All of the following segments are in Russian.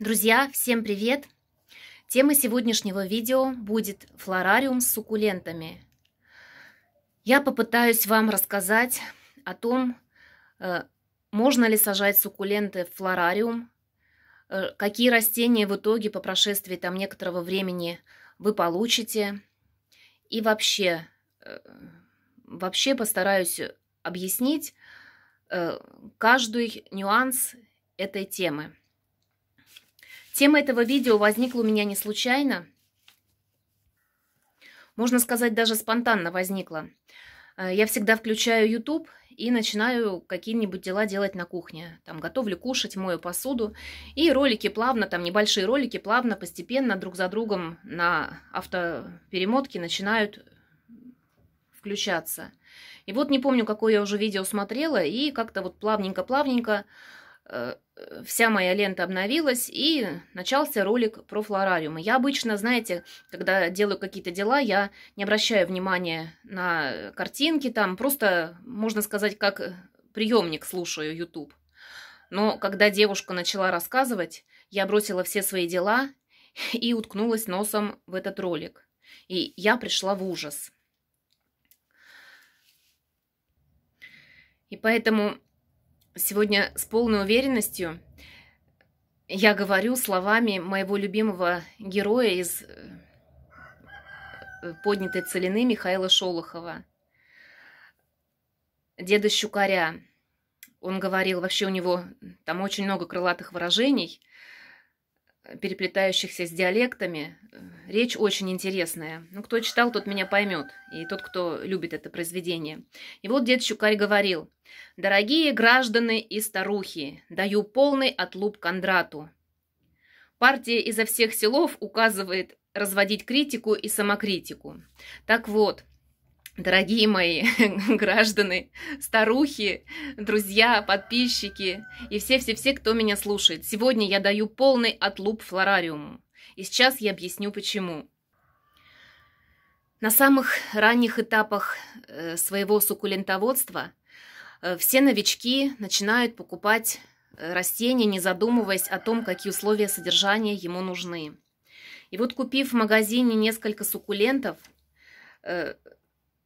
Друзья, всем привет! Тема сегодняшнего видео будет флорариум с суккулентами. Я попытаюсь вам рассказать о том, э, можно ли сажать суккуленты в флорариум, э, какие растения в итоге по прошествии там некоторого времени вы получите. И вообще, э, вообще постараюсь объяснить каждый нюанс этой темы. Тема этого видео возникла у меня не случайно. Можно сказать, даже спонтанно возникла. Э, я всегда включаю YouTube и начинаю какие-нибудь дела делать на кухне. Там готовлю кушать, мою посуду. И ролики плавно, там небольшие ролики плавно, постепенно друг за другом на автоперемотке начинают включаться. И вот не помню, какое я уже видео смотрела, и как-то вот плавненько-плавненько э, Э, вся моя лента обновилась, и начался ролик про флорариумы. Я обычно, знаете, когда делаю какие-то дела, я не обращаю внимания на картинки, там просто, можно сказать, как приемник слушаю YouTube. Но когда девушка начала рассказывать, я бросила все свои дела и уткнулась носом в этот ролик. И я пришла в ужас. И поэтому сегодня с полной уверенностью я говорю словами моего любимого героя из э, поднятой целины Михаила Шолохова, деда Щукаря. Он говорил, вообще у него там очень много крылатых выражений – переплетающихся с диалектами. Речь очень интересная. Ну, кто читал, тот меня поймет. И тот, кто любит это произведение. И вот дед Щукарь говорил. «Дорогие гражданы и старухи, даю полный отлуп Кондрату. Партия изо всех селов указывает разводить критику и самокритику. Так вот, Дорогие мои граждане, старухи, друзья, подписчики и все-все-все, кто меня слушает, сегодня я даю полный отлуп флорариуму. И сейчас я объясню почему. На самых ранних этапах э, своего суккулентоводства э, все новички начинают покупать э, растения, не задумываясь о том, какие условия содержания ему нужны. И вот купив в магазине несколько суккулентов,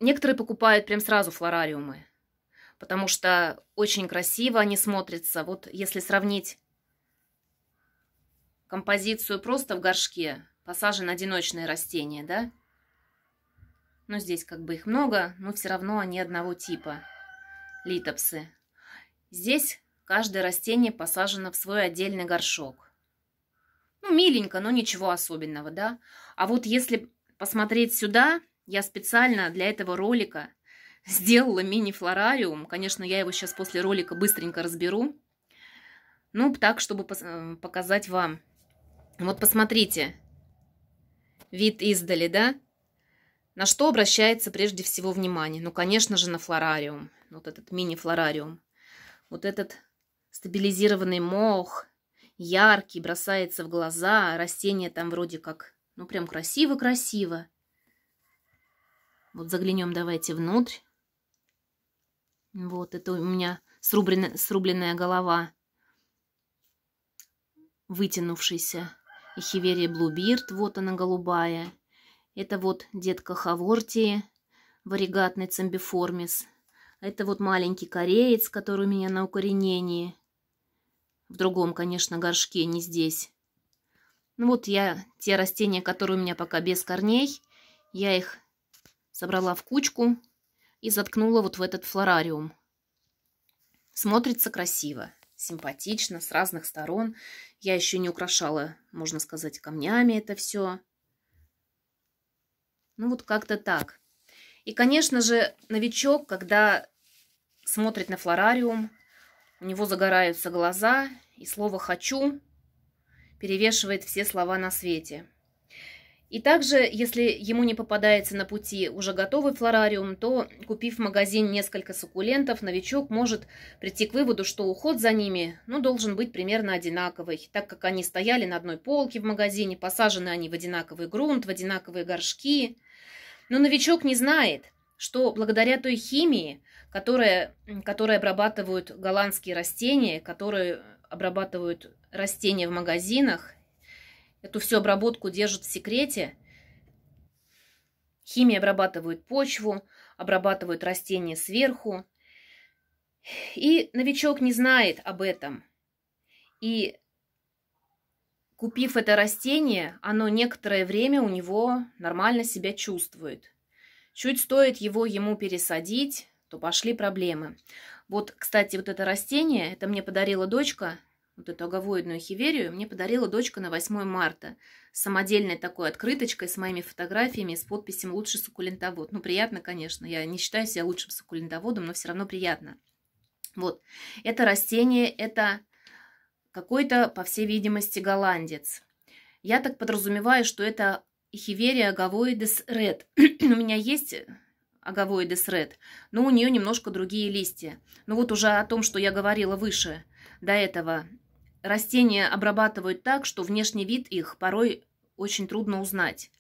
Некоторые покупают прям сразу флорариумы, потому что очень красиво они смотрятся. Вот если сравнить композицию просто в горшке, посажен одиночные растения, да? Ну здесь как бы их много, но все равно они одного типа. Литопсы. Здесь каждое растение посажено в свой отдельный горшок. Ну, миленько, но ничего особенного, да? А вот если посмотреть сюда, я специально для этого ролика сделала мини-флорариум. Конечно, я его сейчас после ролика быстренько разберу. Ну, так, чтобы э, показать вам. Вот посмотрите. Вид издали, да? На что обращается прежде всего внимание? Ну, конечно же, на флорариум. Вот этот мини-флорариум. Вот этот стабилизированный мох, яркий, бросается в глаза. Растение там вроде как, ну, прям красиво-красиво. Вот заглянем давайте внутрь. Вот это у меня срубленная, срубленная голова вытянувшейся Эхиверия блубирт, вот она голубая. Это вот детка Хавортии, варигатный цимбиформис. Это вот маленький кореец, который у меня на укоренении. В другом, конечно, горшке, не здесь. Ну вот я, те растения, которые у меня пока без корней, я их собрала в кучку и заткнула вот в этот флорариум. Смотрится красиво, симпатично, с разных сторон. Я еще не украшала, можно сказать, камнями это все. Ну вот как-то так. И, конечно же, новичок, когда смотрит на флорариум, у него загораются глаза, и слово «хочу» перевешивает все слова на свете – и также, если ему не попадается на пути уже готовый флорариум, то, купив в магазин несколько суккулентов, новичок может прийти к выводу, что уход за ними ну, должен быть примерно одинаковый, так как они стояли на одной полке в магазине, посажены они в одинаковый грунт, в одинаковые горшки. Но новичок не знает, что благодаря той химии, которая, которой обрабатывают голландские растения, которые обрабатывают растения в магазинах, эту всю обработку держат в секрете. Химия обрабатывают почву, обрабатывают растения сверху. И новичок не знает об этом. И купив это растение, оно некоторое время у него нормально себя чувствует. Чуть стоит его ему пересадить, то пошли проблемы. Вот, кстати, вот это растение, это мне подарила дочка, вот эту аговоидную хиверию, мне подарила дочка на 8 марта самодельной такой открыточкой с моими фотографиями с подписью «Лучший суккулентовод». Ну, приятно, конечно, я не считаю себя лучшим суккулентоводом, но все равно приятно. Вот, это растение, это какой-то, по всей видимости, голландец. Я так подразумеваю, что это хиверия аговоидес ред. У меня есть аговоидес ред, но у нее немножко другие листья. Ну вот уже о том, что я говорила выше – до этого Растения обрабатывают так, что внешний вид их порой очень трудно узнать.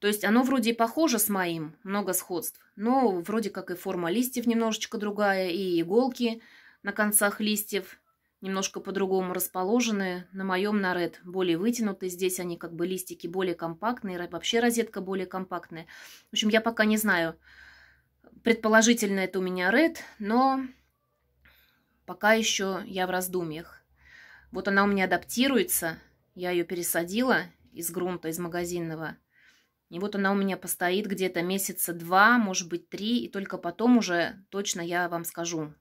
То есть оно вроде и похоже с моим, много сходств, но вроде как и форма листьев немножечко другая, и иголки на концах листьев немножко по-другому расположены. На моем на Red более вытянуты, здесь они как бы листики более компактные, вообще розетка более компактная. В общем, я пока не знаю, предположительно это у меня Red, но пока еще я в раздумьях. Вот она у меня адаптируется. Я ее пересадила из грунта, из магазинного. И вот она у меня постоит где-то месяца два, может быть три, и только потом уже точно я вам скажу,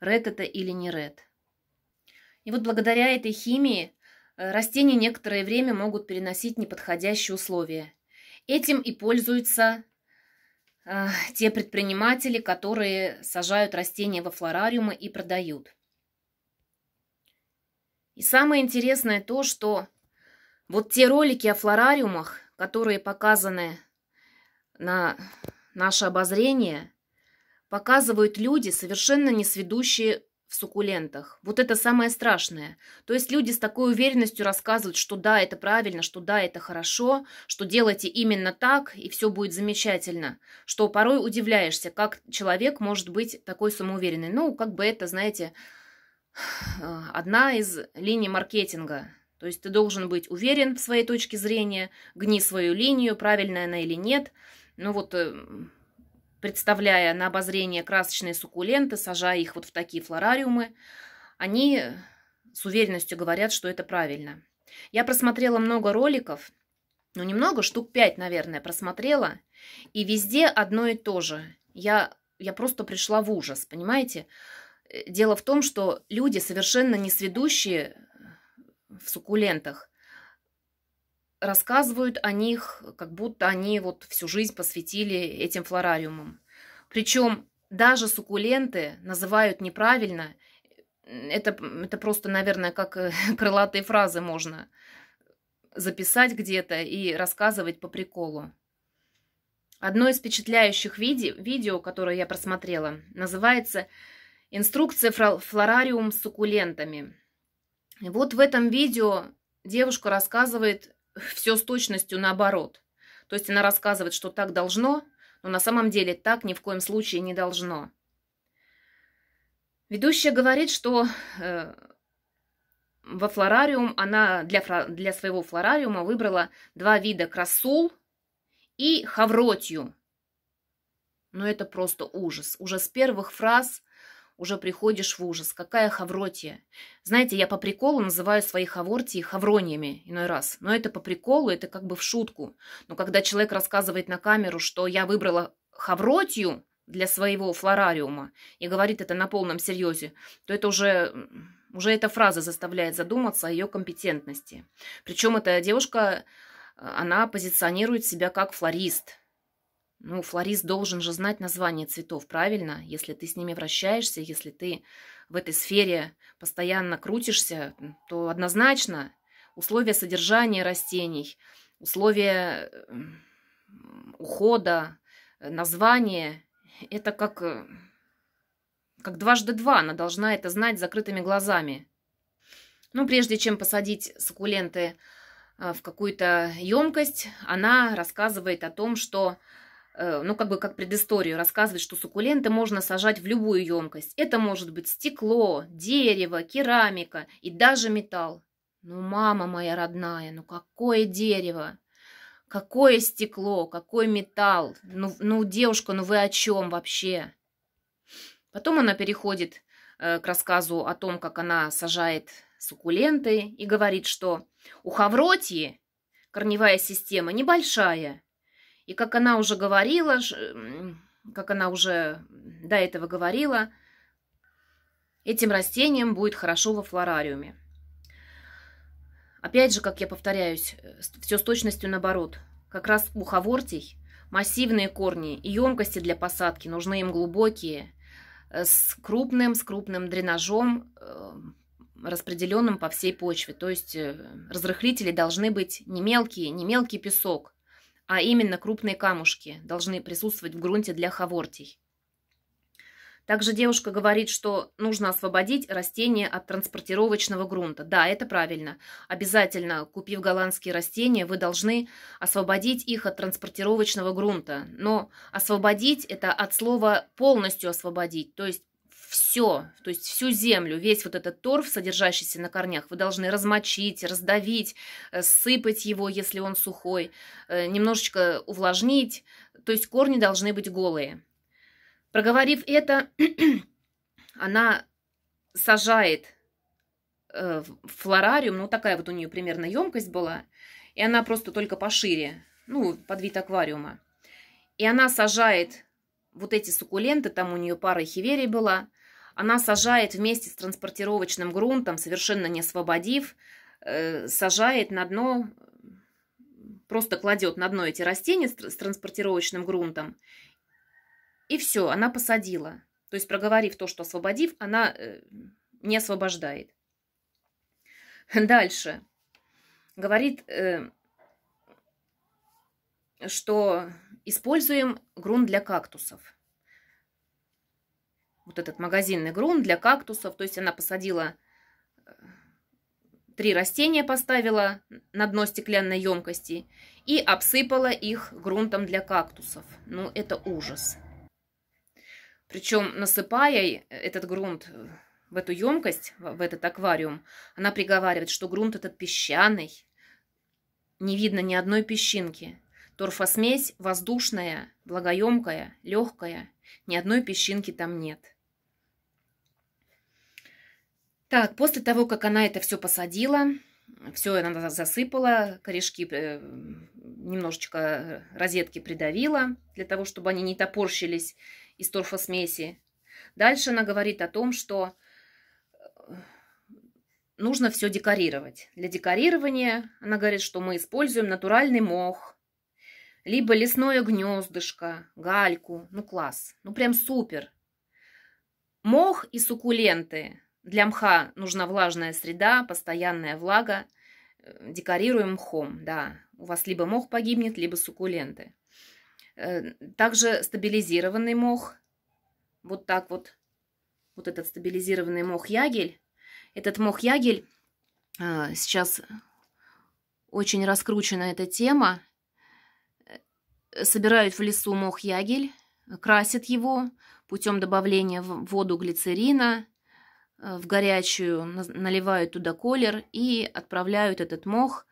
ред это или не ред. И вот благодаря этой химии э, растения некоторое время могут переносить неподходящие условия. Этим и пользуются э, те предприниматели, которые сажают растения во флорариумы и продают. И самое интересное то, что вот те ролики о флорариумах, которые показаны на наше обозрение, показывают люди, совершенно не сведущие в суккулентах. Вот это самое страшное. То есть люди с такой уверенностью рассказывают, что да, это правильно, что да, это хорошо, что делайте именно так, и все будет замечательно. Что порой удивляешься, как человек может быть такой самоуверенный. Ну, как бы это, знаете, одна из линий маркетинга. То есть ты должен быть уверен в своей точке зрения, гни свою линию, правильная она или нет. Ну вот э, представляя на обозрение красочные суккуленты, сажая их вот в такие флорариумы, они с уверенностью говорят, что это правильно. Я просмотрела много роликов, ну немного, штук пять, наверное, просмотрела, и везде одно и то же. Я, я просто пришла в ужас, понимаете? Понимаете? Э, дело в том, что люди, совершенно не сведущие э, в суккулентах, рассказывают о них, как будто они вот всю жизнь посвятили этим флорариумам. Причем даже суккуленты называют неправильно. Это, это просто, наверное, как э, крылатые фразы можно записать где-то и рассказывать по приколу. Одно из впечатляющих виде, видео, которое я просмотрела, называется Инструкция флорариум с суккулентами. И вот в этом видео девушка рассказывает все с точностью наоборот. То есть она рассказывает, что так должно, но на самом деле так ни в коем случае не должно. Ведущая говорит, что э, во флорариум она для, для своего флорариума выбрала два вида красул и хавротью. Но ну, это просто ужас. Уже с первых фраз уже приходишь в ужас. Какая хавротия? Знаете, я по приколу называю свои хавортии хаврониями иной раз. Но это по приколу, это как бы в шутку. Но когда человек рассказывает на камеру, что я выбрала хавротию для своего флорариума и говорит это на полном серьезе, то это уже уже эта фраза заставляет задуматься о ее компетентности. Причем эта девушка, а, она позиционирует себя как флорист – ну, флорист должен же знать название цветов, правильно? Если ты с ними вращаешься, если ты в этой сфере постоянно крутишься, то однозначно условия содержания растений, условия ухода, э, название – это как, э, как дважды два. Она должна это знать закрытыми глазами. Ну, прежде чем посадить суккуленты а, в какую-то емкость, она рассказывает о том, что Э, ну, как бы как предысторию рассказывает, что суккуленты можно сажать в любую емкость. Это может быть стекло, дерево, керамика и даже металл. Ну, мама моя родная, ну какое дерево? Какое стекло, какой металл? Ну, ну девушка, ну вы о чем вообще? Потом она переходит э, к рассказу о том, как она сажает суккуленты и говорит, что у хавротии корневая система небольшая – и как она уже говорила, эм, как она уже до этого говорила, этим растением будет хорошо во флорариуме. Опять же, как я повторяюсь, э, все с точностью наоборот. Как раз у хавортий массивные корни и емкости для посадки нужны им глубокие, э, с крупным, с крупным дренажом, э, распределенным по всей почве. То есть разрыхлители должны быть не мелкие, не мелкий песок, а именно крупные камушки должны присутствовать в грунте для хавортий. Также девушка говорит, что нужно освободить растения от транспортировочного грунта. Да, это правильно. Обязательно, купив голландские растения, вы должны освободить их от транспортировочного грунта. Но освободить – это от слова «полностью освободить», то есть все, то есть всю землю, весь вот этот торф, содержащийся на корнях, вы должны размочить, раздавить, э, сыпать его, если он сухой, э, немножечко увлажнить, то есть корни должны быть голые. Проговорив это, она сажает э, флорариум, ну такая вот у нее примерно емкость была, и она просто только пошире, ну под вид аквариума. И она сажает вот эти суккуленты, там у нее пара хиверий была, она сажает вместе с транспортировочным грунтом, совершенно не освободив, э, сажает на дно, просто кладет на дно эти растения с транспортировочным грунтом, и все, она посадила. То есть, проговорив то, что освободив, она э, не освобождает. Дальше. Говорит, э, что Используем грунт для кактусов. Вот этот магазинный грунт для кактусов. То есть она посадила э, три растения поставила на дно стеклянной емкости и обсыпала их грунтом для кактусов. Ну, это ужас. Причем, насыпая этот грунт в эту емкость, в этот аквариум, она приговаривает, что грунт этот песчаный, не видно ни одной песчинки. Торфосмесь воздушная, благоемкая, легкая. Ни одной песчинки там нет. Так, после того, как она это все посадила, все она засыпала, корешки э, немножечко розетки придавила, для того, чтобы они не топорщились из торфосмеси. Дальше она говорит о том, что э, нужно все декорировать. Для декорирования она говорит, что мы используем натуральный мох, либо лесное гнездышко, гальку. Ну, класс. Ну, прям супер. Мох и суккуленты. Для мха нужна влажная среда, постоянная влага. Э, декорируем мхом, да. У вас либо мох погибнет, либо суккуленты. Э, также стабилизированный мох. Вот так вот. Вот этот стабилизированный мох-ягель. Этот мох-ягель э, сейчас очень раскручена эта тема собирают в лесу мох ягель, красят его путем добавления в воду глицерина, э, в горячую наливают туда колер и отправляют этот мох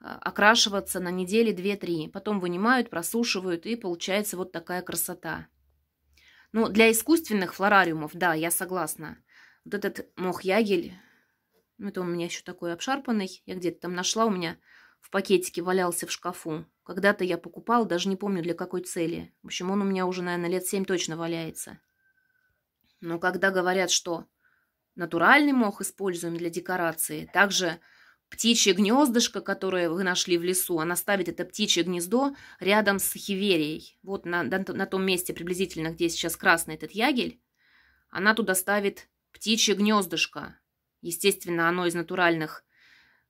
э, окрашиваться на недели 2-3. Потом вынимают, просушивают и получается вот такая красота. Ну, для искусственных флорариумов, да, я согласна. Вот этот мох ягель, ну, это у меня еще такой обшарпанный, я где-то там нашла, у меня в пакетике валялся в шкафу. Когда-то я покупал, даже не помню для какой цели. В общем, он у меня уже, наверное, лет семь точно валяется. Но когда говорят, что натуральный мох используем для декорации, также птичье гнездышко, которое вы нашли в лесу, она ставит это птичье гнездо рядом с хиверией. Вот на, на том месте приблизительно, где сейчас красный этот ягель, она туда ставит птичье гнездышко. Естественно, оно из натуральных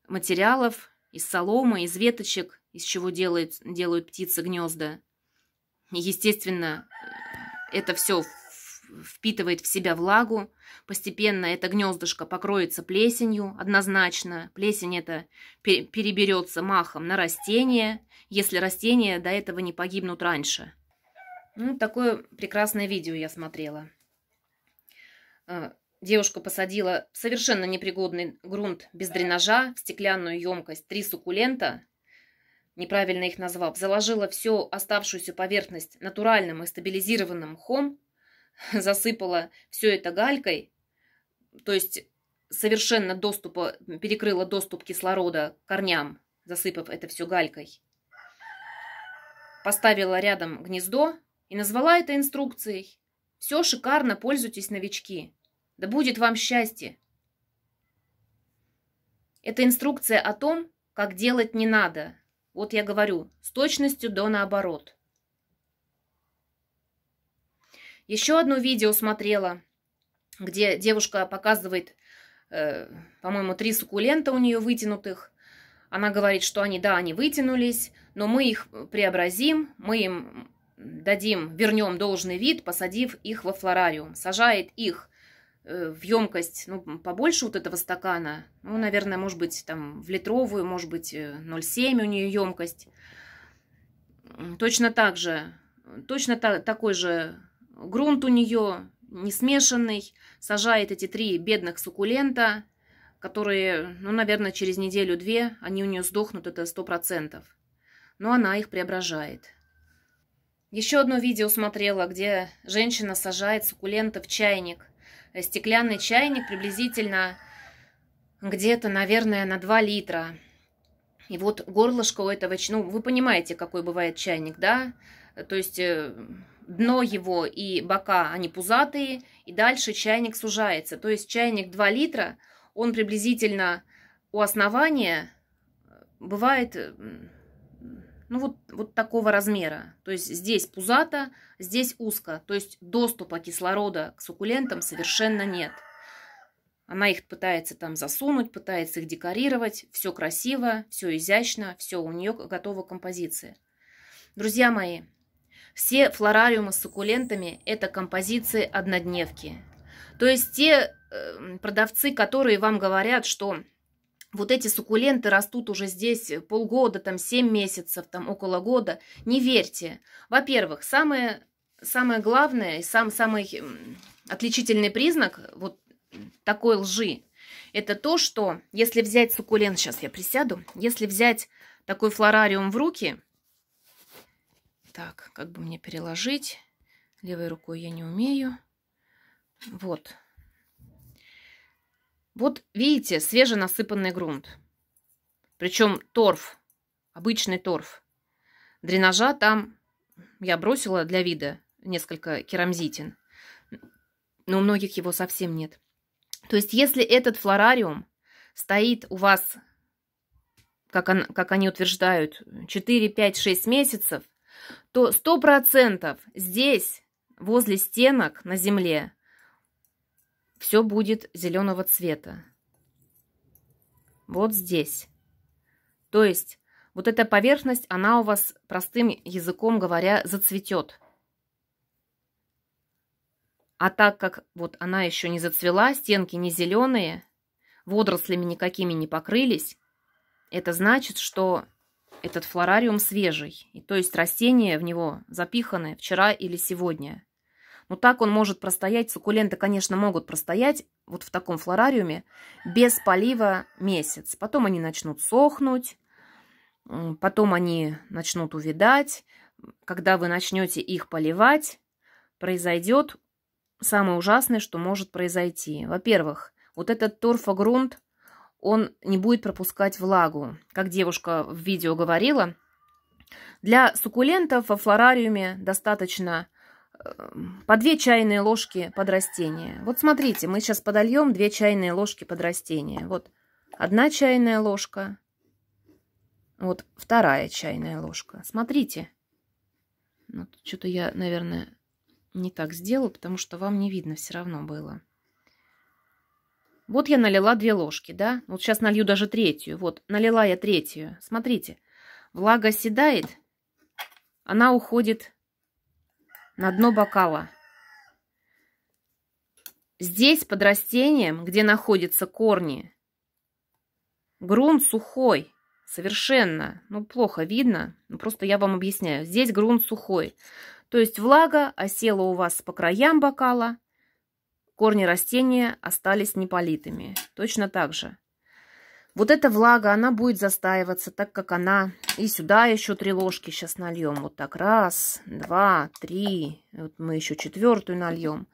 материалов, из соломы, из веточек – из чего делает, делают птицы гнезда. Естественно, это все впитывает в себя влагу. Постепенно это гнездышко покроется плесенью, однозначно. Плесень это переберется махом на растение, если растения до этого не погибнут раньше. Ну, такое прекрасное видео я смотрела. Э, девушка посадила совершенно непригодный грунт без дренажа в стеклянную емкость три суккулента – неправильно их назвав, заложила всю оставшуюся поверхность натуральным и стабилизированным мхом, засыпала все это галькой, то есть совершенно доступа, перекрыла доступ кислорода корням, засыпав это все галькой, поставила рядом гнездо и назвала это инструкцией. Все шикарно, пользуйтесь, новички. Да будет вам счастье. Это инструкция о том, как делать не надо, вот я говорю, с точностью до наоборот. Еще одно видео смотрела, где девушка показывает, э, по-моему, три суккулента у нее вытянутых. Она говорит, что они, да, они вытянулись, но мы их преобразим, мы им дадим, вернем должный вид, посадив их во флорариум. Сажает их Э, в емкость ну, побольше вот этого стакана. Ну, наверное, может быть, там в литровую, может быть, 0,7 э, у нее емкость. Точно так же, точно та, такой же грунт у нее, не смешанный. Сажает эти три бедных суккулента, которые, ну, наверное, через неделю-две они у нее сдохнут, это 100%. Но она их преображает. Еще одно видео смотрела, где женщина сажает суккулента в чайник – стеклянный чайник приблизительно где-то, наверное, на 2 литра. И вот горлышко у этого, ну, вы понимаете, какой бывает чайник, да? То есть э, дно его и бока, они пузатые, и дальше чайник сужается. То есть чайник 2 литра, он приблизительно у основания бывает ну вот, вот такого размера. То есть здесь пузато, здесь узко. То есть доступа кислорода к суккулентам совершенно нет. Она их пытается там засунуть, пытается их декорировать. Все красиво, все изящно, все у нее готова композиция. Друзья мои, все флорариумы с суккулентами – это композиции однодневки. То есть те э, продавцы, которые вам говорят, что вот эти суккуленты растут уже здесь э, полгода, там 7 месяцев, там около года. Не верьте. Во-первых, самое, самое главное сам, самый отличительный признак вот такой лжи, это то, что если взять суккулент, сейчас я присяду, если взять такой флорариум в руки, так, как бы мне переложить, левой рукой я не умею, вот, вот видите, свеженасыпанный грунт. Причем торф, обычный торф. Дренажа там я бросила для вида несколько керамзитин. Но у многих его совсем нет. То есть если этот флорариум стоит у вас, как, он, как они утверждают, 4, 5, 6 месяцев, то 100% здесь, возле стенок на земле, все будет зеленого цвета. Вот здесь. То есть вот эта поверхность, она у вас, простым языком говоря, зацветет. А так как вот она еще не зацвела, стенки не зеленые, водорослями никакими не покрылись, это значит, что этот флорариум свежий. И то есть растения в него запиханы вчера или сегодня. Но так он может простоять, суккуленты, конечно, могут простоять вот в таком флорариуме без полива месяц. Потом они начнут сохнуть, потом они начнут увидать. Когда вы начнете их поливать, произойдет самое ужасное, что может произойти. Во-первых, вот этот торфогрунт, он не будет пропускать влагу. Как девушка в видео говорила, для суккулентов во флорариуме достаточно Эм, по 2 чайные ложки под растение. Вот смотрите, мы сейчас подольем 2 чайные ложки под растение. Вот одна чайная ложка, вот вторая чайная ложка. Смотрите. Вот, ну, Что-то я, наверное, не так сделала, потому что вам не видно все равно было. Вот я налила две ложки, да? Вот сейчас налью даже третью. Вот, налила я третью. Смотрите, влага седает, она уходит на дно бокала. Здесь, под растением, где находятся корни, грунт сухой, совершенно, ну, плохо видно, ну, просто я вам объясняю. Здесь грунт сухой, то есть влага осела у вас по краям бокала, корни растения остались неполитыми. Точно так же. Вот эта влага, она будет застаиваться, так как она... И сюда еще три ложки сейчас нальем. Вот так. Раз, два, три. Вот мы еще четвертую нальем.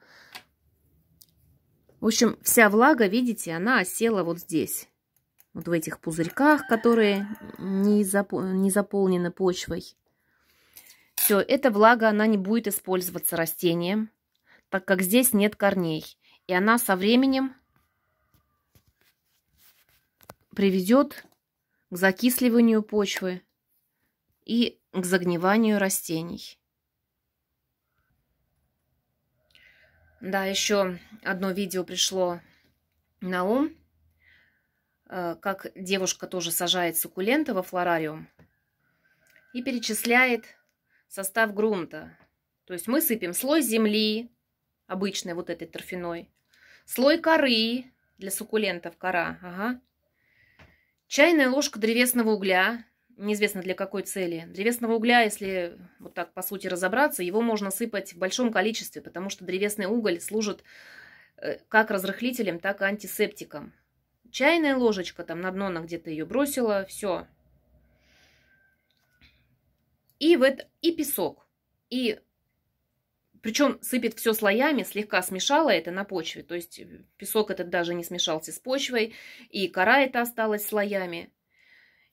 В общем, вся влага, видите, она осела вот здесь. Вот в этих пузырьках, которые не, зап... не заполнены почвой. Все, эта влага, она не будет использоваться растением, так как здесь нет корней. И она со временем приведет к закисливанию почвы и к загниванию растений. Да, еще одно видео пришло на ум, э, как девушка тоже сажает суккуленты во флорариум и перечисляет состав грунта. То есть мы сыпем слой земли, обычной вот этой торфяной, слой коры для суккулентов кора, ага, Чайная ложка древесного угля, неизвестно для какой цели. Древесного угля, если вот так по сути разобраться, его можно сыпать в большом количестве, потому что древесный уголь служит э, как разрыхлителем, так и антисептиком. Чайная ложечка, там на дно она где-то ее бросила, все. И, в это, и песок. И причем сыпет все слоями, слегка смешала это на почве, то есть э, песок этот даже не смешался с почвой, и кора эта осталась слоями.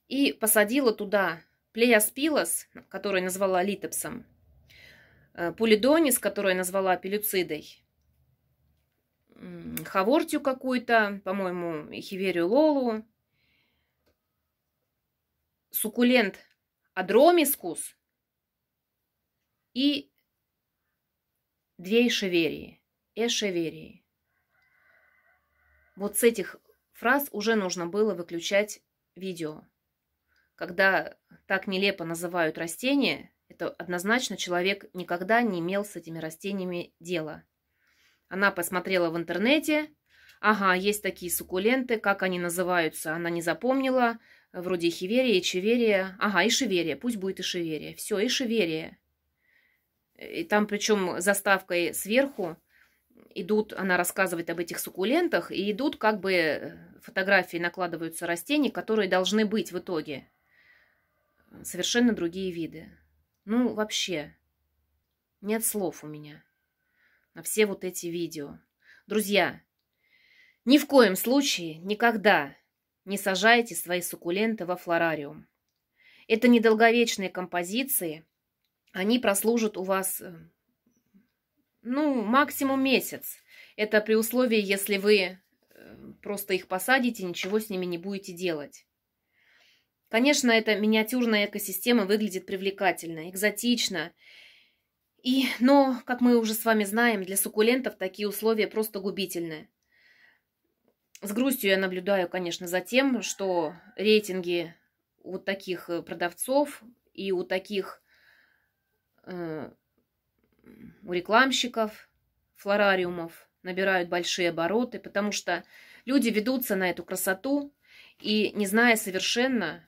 И посадила туда плеяспилос, который назвала литопсом, э, пулидонис, который назвала пелюцидой, хавортию какую-то, по-моему, хиверию лолу, суккулент адромискус и две эшеверии, эшеверии. Вот с этих фраз уже нужно было выключать видео. Когда так нелепо называют растения, это однозначно человек никогда не имел с этими растениями дела. Она посмотрела в интернете, ага, есть такие суккуленты, как они называются, она не запомнила, вроде хиверия, чеверия, ага, и шеверия, пусть будет и шеверия, все, и шеверия. И там причем заставкой сверху идут, она рассказывает об этих суккулентах, и идут как бы э, фотографии, накладываются растений, которые должны быть в итоге. Совершенно другие виды. Ну, вообще, нет слов у меня на все вот эти видео. Друзья, ни в коем случае никогда не сажайте свои суккуленты во флорариум. Это недолговечные композиции – они прослужат у вас, э, ну, максимум месяц. Это при условии, если вы э, просто их посадите, ничего с ними не будете делать. Конечно, эта миниатюрная экосистема выглядит привлекательно, экзотично. И, но, как мы уже с вами знаем, для суккулентов такие условия просто губительны. С грустью я наблюдаю, конечно, за тем, что рейтинги у таких э, продавцов и у таких Э, у рекламщиков флорариумов набирают большие обороты, потому что люди ведутся на эту красоту и не зная совершенно,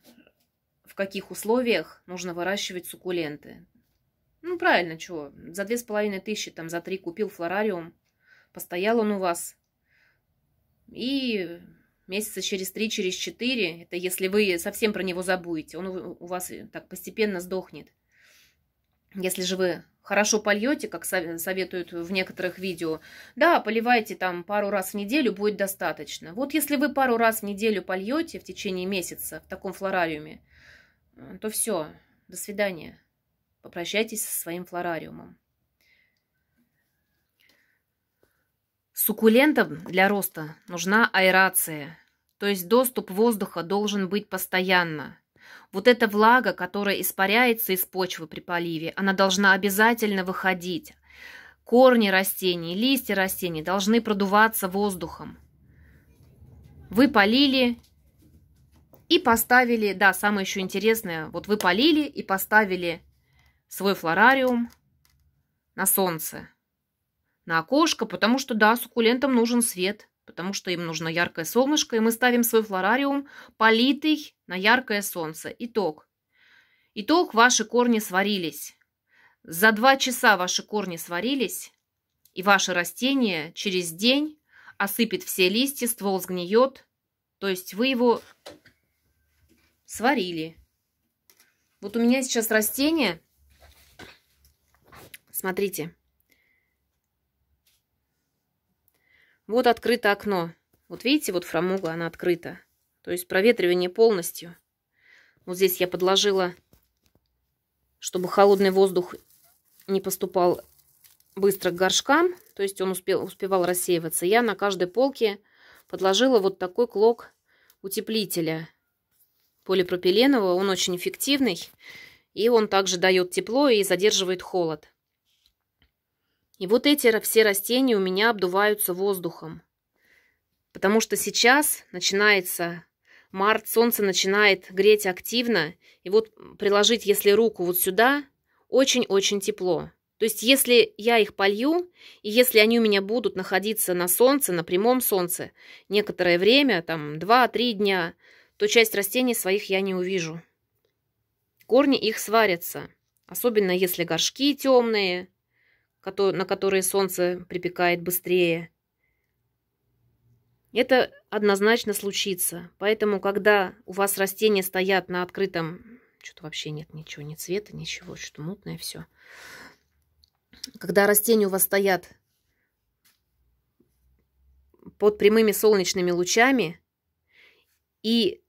в каких условиях нужно выращивать суккуленты. Ну, правильно, чего, за две с половиной тысячи, там, за три купил флорариум, постоял он у вас. И месяца через три, через четыре, это если вы совсем про него забудете, он у вас так постепенно сдохнет. Если же вы хорошо польете, как советуют в некоторых видео, да, поливайте там пару раз в неделю, будет достаточно. Вот если вы пару раз в неделю польете в течение месяца в таком флорариуме, э, то все, до свидания. Попрощайтесь со своим флорариумом. Суккулентам для роста нужна аэрация, то есть доступ воздуха должен быть постоянно. Вот эта влага, которая испаряется из почвы при поливе, она должна обязательно выходить. Корни растений, листья растений должны продуваться воздухом. Вы полили и поставили, да, самое еще интересное, вот вы полили и поставили свой флорариум на солнце, на окошко, потому что, да, суккулентам нужен свет – потому что им нужно яркое солнышко, и мы ставим свой флорариум, политый на яркое солнце. Итог. Итог, ваши корни сварились. За два часа ваши корни сварились, и ваше растение через день осыпет все листья, ствол сгниет, то есть вы его сварили. Вот у меня сейчас растение, смотрите, Вот открыто окно. Вот видите, вот фрамуга, она открыта. То есть проветривание полностью. Вот здесь я подложила, чтобы холодный воздух не поступал быстро к горшкам. То есть он успел, успевал рассеиваться. Я на каждой полке подложила вот такой клок утеплителя полипропиленового. Он очень эффективный. И он также дает тепло и задерживает холод. И вот эти все растения у меня обдуваются воздухом. Потому что сейчас начинается март, солнце начинает греть активно. И вот приложить, если руку вот сюда, очень-очень тепло. То есть если я их полью, и если они у меня будут находиться на солнце, на прямом солнце, некоторое время, там 2-3 дня, то часть растений своих я не увижу. Корни их сварятся, особенно если горшки темные, на которые солнце припекает быстрее. Это однозначно случится. Поэтому, когда у вас растения стоят на открытом... Что-то вообще нет ничего, ни цвета, ничего, что-то мутное все. Когда растения у вас стоят под прямыми солнечными лучами, и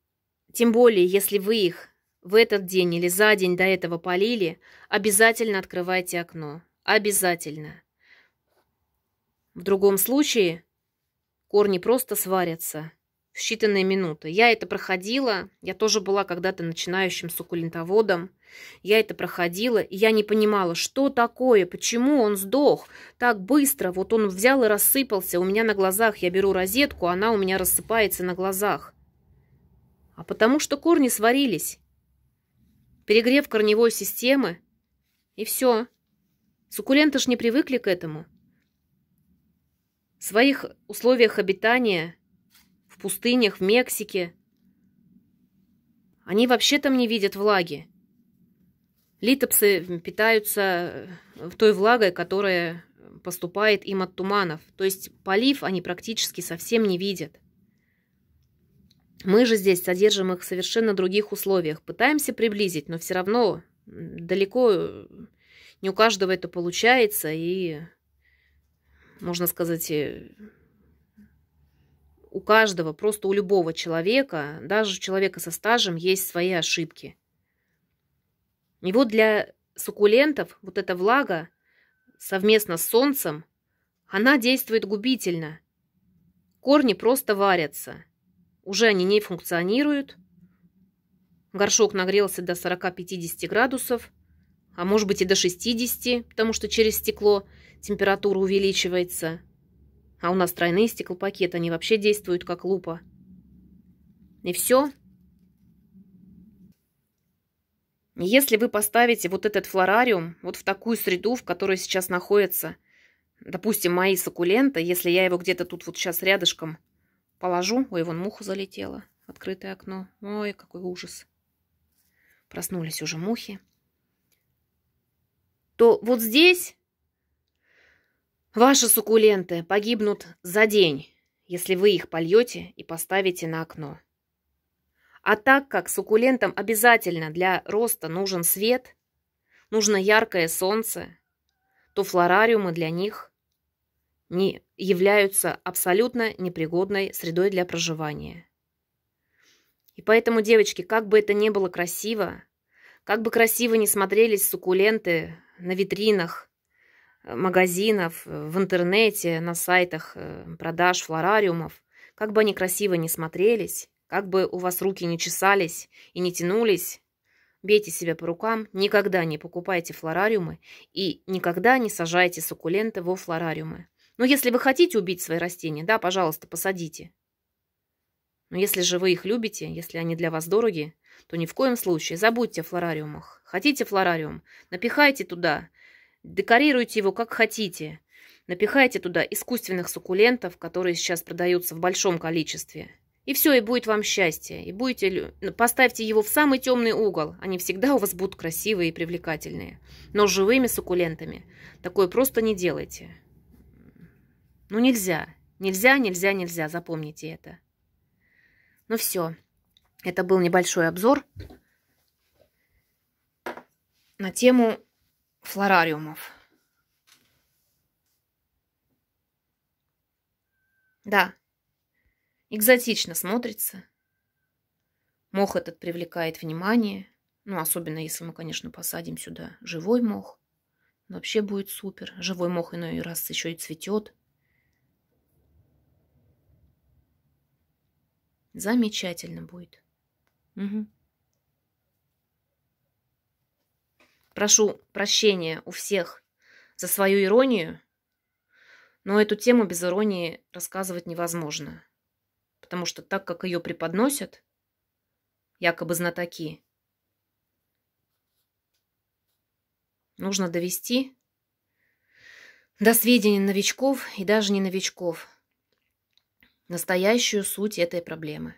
тем более, если вы их в этот день или за день до этого полили, обязательно открывайте окно. Обязательно. В другом случае корни просто сварятся в считанные минуты. Я это проходила, я тоже была когда-то начинающим суккулентоводом. Я это проходила, и я не понимала, что такое, почему он сдох так быстро. Вот он взял и рассыпался у меня на глазах. Я беру розетку, она у меня рассыпается на глазах. А потому что корни сварились. Перегрев корневой системы, и все. Суккуленты ж не привыкли к этому. В своих условиях обитания, в пустынях, в Мексике, они вообще там не видят влаги. Литопсы питаются э, той влагой, которая поступает им от туманов. То есть полив они практически совсем не видят. Мы же здесь содержим их в совершенно других условиях. Пытаемся приблизить, но все равно далеко э, не у каждого это получается, и, можно сказать, э, у каждого, просто у любого человека, даже у человека со стажем, есть свои ошибки. И вот для суккулентов вот эта влага совместно с солнцем, она действует губительно. Корни просто варятся. Уже они не функционируют. Горшок нагрелся до 40-50 градусов – а может быть и до 60, потому что через стекло температура увеличивается. А у нас тройные стеклопакеты, они вообще действуют как лупа. И все. Если вы поставите вот этот флорариум вот в такую среду, в которой сейчас находится, допустим, мои суккуленты, если я его где-то тут вот сейчас рядышком положу, ой, вон муха залетела, открытое окно, ой, какой ужас. Проснулись уже мухи то вот здесь ваши суккуленты погибнут за день, если вы их польете и поставите на окно. А так как суккулентам обязательно для роста нужен свет, нужно яркое солнце, то флорариумы для них не являются абсолютно непригодной средой для проживания. И поэтому, девочки, как бы это ни было красиво, как бы красиво ни смотрелись суккуленты на витринах э, магазинов, э, в интернете, на сайтах э, продаж флорариумов. Как бы они красиво не смотрелись, как бы у вас руки не чесались и не тянулись, бейте себя по рукам, никогда не покупайте флорариумы и никогда не сажайте суккуленты во флорариумы. Но если вы хотите убить свои растения, да, пожалуйста, посадите. Но если же вы их любите, если они для вас дороги, то ни в коем случае забудьте о флорариумах. Хотите флорариум? Напихайте туда. Декорируйте его как хотите. Напихайте туда искусственных суккулентов, которые сейчас продаются в большом количестве. И все, и будет вам счастье. И будете... Поставьте его в самый темный угол. Они всегда у вас будут красивые и привлекательные. Но живыми суккулентами такое просто не делайте. Ну нельзя. Нельзя, нельзя, нельзя. Запомните это. Ну все. Это был небольшой обзор на тему флорариумов. Да, экзотично смотрится. Мох этот привлекает внимание. Ну, особенно если мы, конечно, посадим сюда живой мох. Вообще будет супер. Живой мох иной раз еще и цветет. Замечательно будет. Угу. Прошу прощения у всех за свою иронию, но эту тему без иронии рассказывать невозможно, потому что так, как ее преподносят, якобы знатоки, нужно довести до сведения новичков и даже не новичков настоящую суть этой проблемы.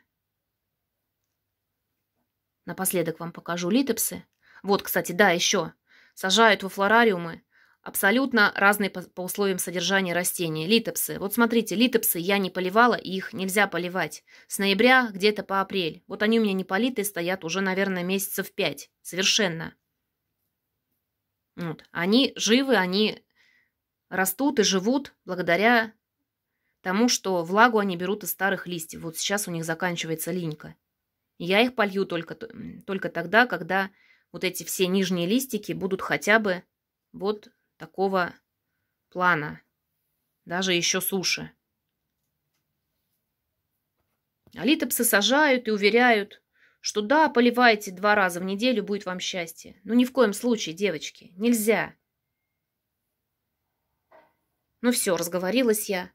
Напоследок вам покажу литопсы. Вот, кстати, да, еще. Сажают во флорариумы абсолютно разные по, по условиям содержания растения. Литопсы. Вот смотрите, литопсы я не поливала, и их нельзя поливать. С ноября где-то по апрель. Вот они у меня не политые стоят уже, наверное, месяцев пять. Совершенно. Вот. Они живы, они растут и живут благодаря тому, что влагу они берут из старых листьев. Вот сейчас у них заканчивается линька. Я их полью только, только тогда, когда вот эти все нижние листики будут хотя бы вот такого плана, даже еще суши. Алитопсы сажают и уверяют, что да, поливайте два раза в неделю, будет вам счастье. Но ну, ни в коем случае, девочки, нельзя. Ну все, разговорилась я.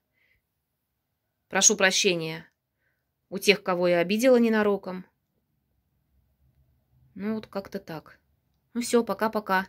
Прошу прощения у тех, кого я обидела ненароком. Ну вот как-то так. Ну все, пока-пока.